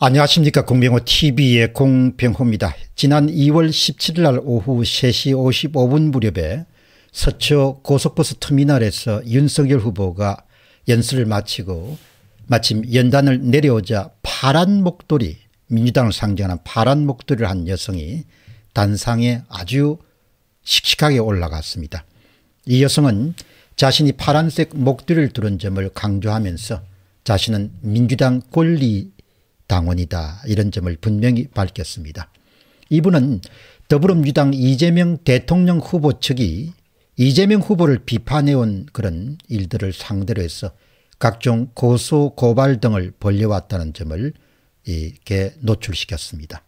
안녕하십니까 공병호 tv의 공병호입니다. 지난 2월 17일 날 오후 3시 55분 무렵에 서초 고속버스 터미널에서 윤석열 후보가 연설을 마치고 마침 연단을 내려오자 파란 목도리 민주당을 상징하는 파란 목도리를 한 여성이 단상에 아주 씩씩하게 올라갔습니다. 이 여성은 자신이 파란색 목도리를 두른 점을 강조하면서 자신은 민주당 권리 당원이다. 이런 점을 분명히 밝혔습니다. 이분은 더불어민주당 이재명 대통령 후보 측이 이재명 후보를 비판해온 그런 일들을 상대로 해서 각종 고소, 고발 등을 벌려왔다는 점을 이렇게 노출시켰습니다.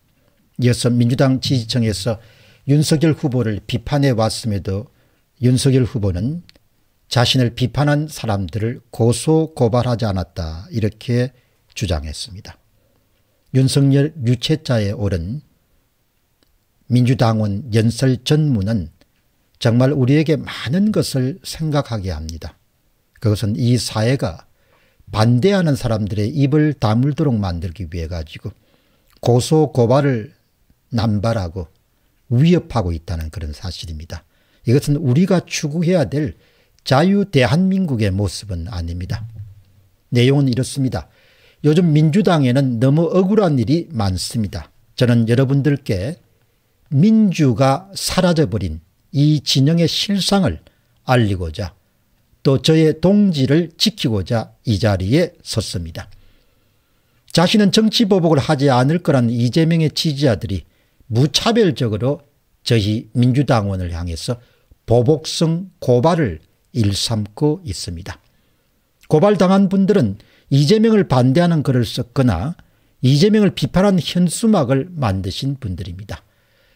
이어서 민주당 지지층에서 윤석열 후보를 비판해 왔음에도 윤석열 후보는 자신을 비판한 사람들을 고소, 고발하지 않았다 이렇게 주장했습니다. 윤석열 유체자에 오른 민주당원 연설 전문은 정말 우리에게 많은 것을 생각하게 합니다. 그것은 이 사회가 반대하는 사람들의 입을 다물도록 만들기 위해 가지고 고소 고발을 남발하고 위협하고 있다는 그런 사실입니다. 이것은 우리가 추구해야 될 자유 대한민국의 모습은 아닙니다. 내용은 이렇습니다. 요즘 민주당에는 너무 억울한 일이 많습니다. 저는 여러분들께 민주가 사라져버린 이 진영의 실상을 알리고자 또 저의 동지를 지키고자 이 자리에 섰습니다. 자신은 정치보복을 하지 않을 거란 이재명의 지지자들이 무차별적으로 저희 민주당원을 향해서 보복성 고발을 일삼고 있습니다. 고발당한 분들은 이재명을 반대하는 글을 썼거나 이재명을 비판한 현수막을 만드신 분들입니다.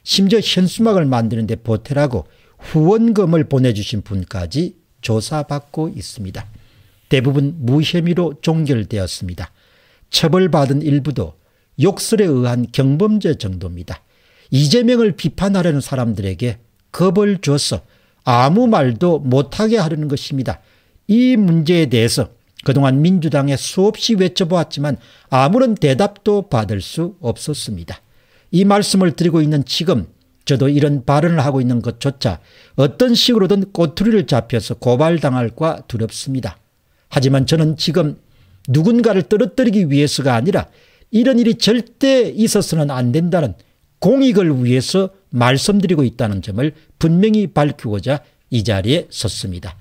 심지어 현수막을 만드는데 보태라고 후원금을 보내주신 분까지 조사받고 있습니다. 대부분 무혐의로 종결되었습니다. 처벌받은 일부도 욕설에 의한 경범죄 정도입니다. 이재명을 비판하려는 사람들에게 겁을 줘서 아무 말도 못하게 하려는 것입니다. 이 문제에 대해서 그동안 민주당에 수없이 외쳐보았지만 아무런 대답도 받을 수 없었습니다. 이 말씀을 드리고 있는 지금 저도 이런 발언을 하고 있는 것조차 어떤 식으로든 꼬투리를 잡혀서 고발당할까 두렵습니다. 하지만 저는 지금 누군가를 떨어뜨리기 위해서가 아니라 이런 일이 절대 있어서는 안 된다는 공익을 위해서 말씀드리고 있다는 점을 분명히 밝히고자 이 자리에 섰습니다.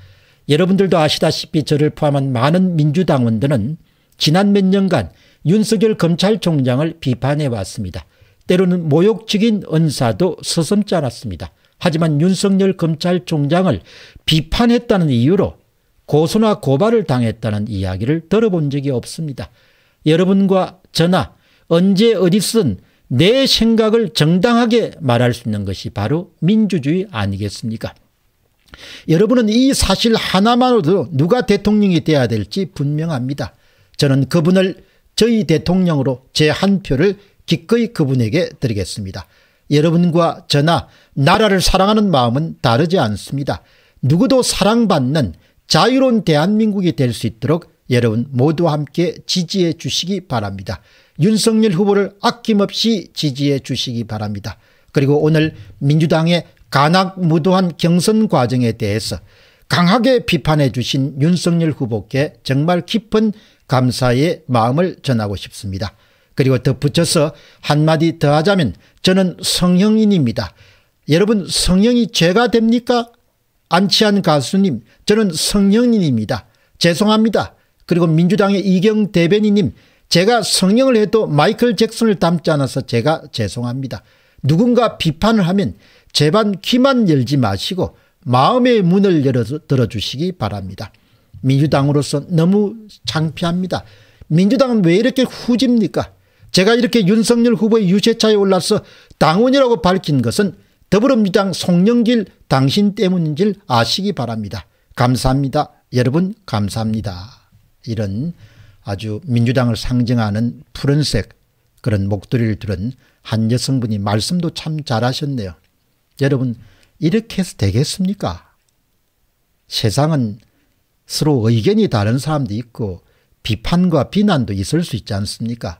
여러분들도 아시다시피 저를 포함한 많은 민주당원들은 지난 몇 년간 윤석열 검찰총장을 비판해 왔습니다. 때로는 모욕적인 언사도 서슴지 않았습니다. 하지만 윤석열 검찰총장을 비판했다는 이유로 고소나 고발을 당했다는 이야기를 들어본 적이 없습니다. 여러분과 저나 언제 어디서든 내 생각을 정당하게 말할 수 있는 것이 바로 민주주의 아니겠습니까? 여러분은 이 사실 하나만으로도 누가 대통령이 돼야 될지 분명합니다. 저는 그분을 저희 대통령으로 제 한 표를 기꺼이 그분에게 드리겠습니다. 여러분과 저나 나라를 사랑하는 마음은 다르지 않습니다. 누구도 사랑받는 자유로운 대한민국이 될 수 있도록 여러분 모두 함께 지지해 주시기 바랍니다. 윤석열 후보를 아낌없이 지지해 주시기 바랍니다. 그리고 오늘 민주당의 간악무도한 경선 과정에 대해서 강하게 비판해 주신 윤석열 후보께 정말 깊은 감사의 마음을 전하고 싶습니다. 그리고 덧붙여서 한마디 더 하자면 저는 성형인입니다. 여러분 성형이 죄가 됩니까? 안치한 가수님 저는 성형인입니다. 죄송합니다. 그리고 민주당의 이경 대변인님 제가 성형을 해도 마이클 잭슨을 닮지 않아서 제가 죄송합니다. 누군가 비판을 하면 제반 귀만 열지 마시고 마음의 문을 열어 들어주시기 바랍니다. 민주당으로서 너무 창피합니다. 민주당은 왜 이렇게 후집니까? 제가 이렇게 윤석열 후보의 유세차에 올라서 당원이라고 밝힌 것은 더불어민주당 송영길 당신 때문인 줄 아시기 바랍니다. 감사합니다. 여러분 감사합니다. 이런 아주 민주당을 상징하는 푸른색 그런 목도리를 들은 한 여성분이 말씀도 참 잘하셨네요. 여러분 이렇게 해서 되겠습니까? 세상은 서로 의견이 다른 사람도 있고 비판과 비난도 있을 수 있지 않습니까?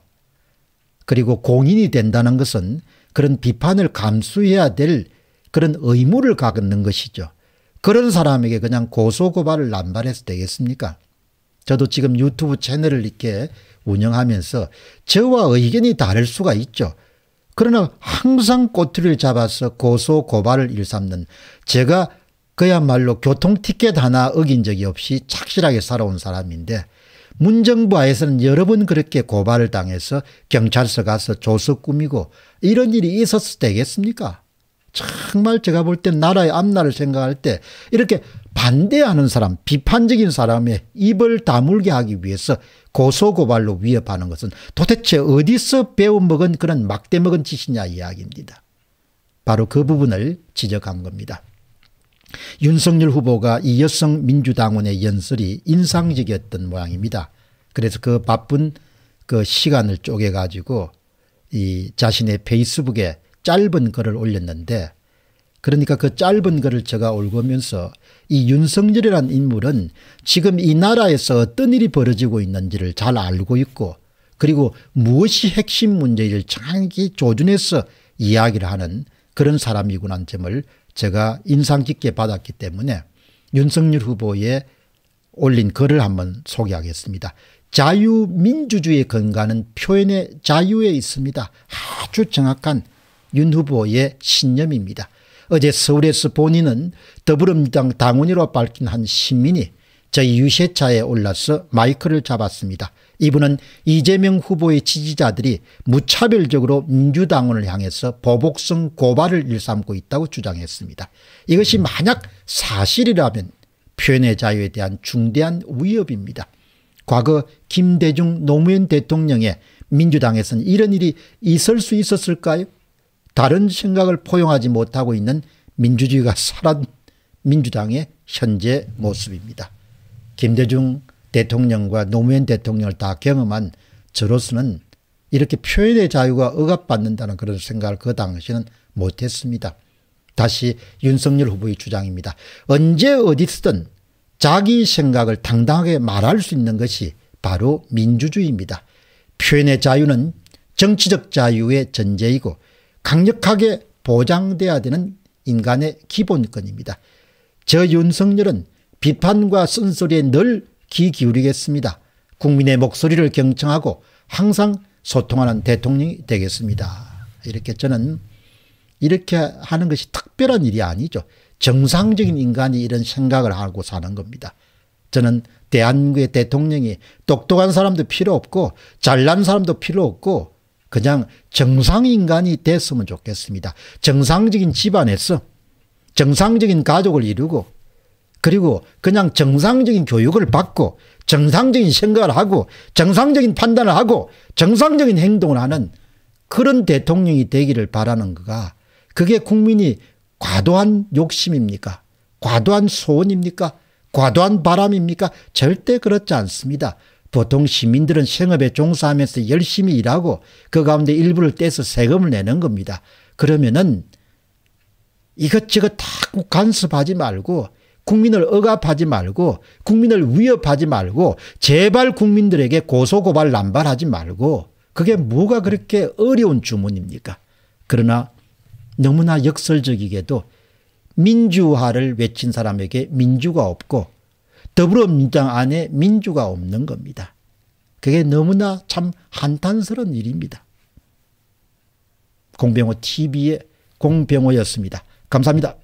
그리고 공인이 된다는 것은 그런 비판을 감수해야 될 그런 의무를 갖는 것이죠. 그런 사람에게 그냥 고소고발을 남발해서 되겠습니까? 저도 지금 유튜브 채널을 이렇게 운영하면서 저와 의견이 다를 수가 있죠. 그러나 항상 꼬투리를 잡아서 고소 고발을 일삼는 제가 그야말로 교통 티켓 하나 어긴 적이 없이 착실하게 살아온 사람인데 문정부 하에서는 여러 번 그렇게 고발을 당해서 경찰서 가서 조서 꾸미고 이런 일이 있었을 때겠습니까? 정말 제가 볼 때 나라의 앞날을 생각할 때 이렇게 반대하는 사람, 비판적인 사람의 입을 다물게 하기 위해서 고소고발로 위협하는 것은 도대체 어디서 배워먹은 그런 막대먹은 짓이냐 이야기입니다. 바로 그 부분을 지적한 겁니다. 윤석열 후보가 이 여성 민주당원의 연설이 인상적이었던 모양입니다. 그래서 그 바쁜 그 시간을 쪼개가지고 이 자신의 페이스북에 짧은 글을 올렸는데 그러니까 그 짧은 글을 제가 올고면서 이 윤석열이란 인물은 지금 이 나라에서 어떤 일이 벌어지고 있는지를 잘 알고 있고 그리고 무엇이 핵심 문제를 정확히 조준해서 이야기를 하는 그런 사람이구나 점을 제가 인상 깊게 받았기 때문에 윤석열 후보의 올린 글을 한번 소개하겠습니다. 자유민주주의 에근거하는 표현의 자유에 있습니다. 아주 정확한 윤 후보의 신념입니다. 어제 서울에서 본인은 더불어민당 당원으로 밝힌 한 시민이 저희 유세차에 올라서 마이크를 잡았습니다. 이분은 이재명 후보의 지지자들이 무차별적으로 민주당원을 향해서 보복성 고발을 일삼고 있다고 주장했습니다. 이것이 만약 사실이라면 표현의 자유에 대한 중대한 위협입니다. 과거 김대중 노무현 대통령의 민주당에서는 이런 일이 있을 수 있었을까요? 다른 생각을 포용하지 못하고 있는 민주주의가 살한 민주당의 현재 모습입니다. 김대중 대통령과 노무현 대통령을 다 경험한 저로서는 이렇게 표현의 자유가 억압받는다는 그런 생각을 그 당시는 못했습니다. 다시 윤석열 후보의 주장입니다. 언제 어디서든 자기 생각을 당당하게 말할 수 있는 것이 바로 민주주의입니다. 표현의 자유는 정치적 자유의 전제이고 강력하게 보장돼야 되는 인간의 기본권입니다. 저 윤석열은 비판과 쓴소리에 늘 귀 기울이겠습니다. 국민의 목소리를 경청하고 항상 소통하는 대통령이 되겠습니다. 이렇게 저는 이렇게 하는 것이 특별한 일이 아니죠. 정상적인 인간이 이런 생각을 하고 사는 겁니다. 저는 대한민국의 대통령이 똑똑한 사람도 필요 없고 잘난 사람도 필요 없고 그냥 정상인간이 됐으면 좋겠습니다. 정상적인 집안에서 정상적인 가족을 이루고 그리고 그냥 정상적인 교육을 받고 정상적인 생각을 하고 정상적인 판단을 하고 정상적인 행동을 하는 그런 대통령이 되기를 바라는 거가 그게 국민이 과도한 욕심입니까? 과도한 소원입니까? 과도한 바람입니까? 절대 그렇지 않습니다. 보통 시민들은 생업에 종사하면서 열심히 일하고 그 가운데 일부를 떼서 세금을 내는 겁니다. 그러면은 이것저것 자 간섭하지 말고 국민을 억압하지 말고 국민을 위협하지 말고 제발 국민들에게 고소고발 남발하지 말고 그게 뭐가 그렇게 어려운 주문입니까? 그러나 너무나 역설적이게도 민주화를 외친 사람에게 민주가 없고 더불어민주당 안에 민주가 없는 겁니다. 그게 너무나 참 한탄스러운 일입니다. 공병호 TV의 공병호였습니다. 감사합니다.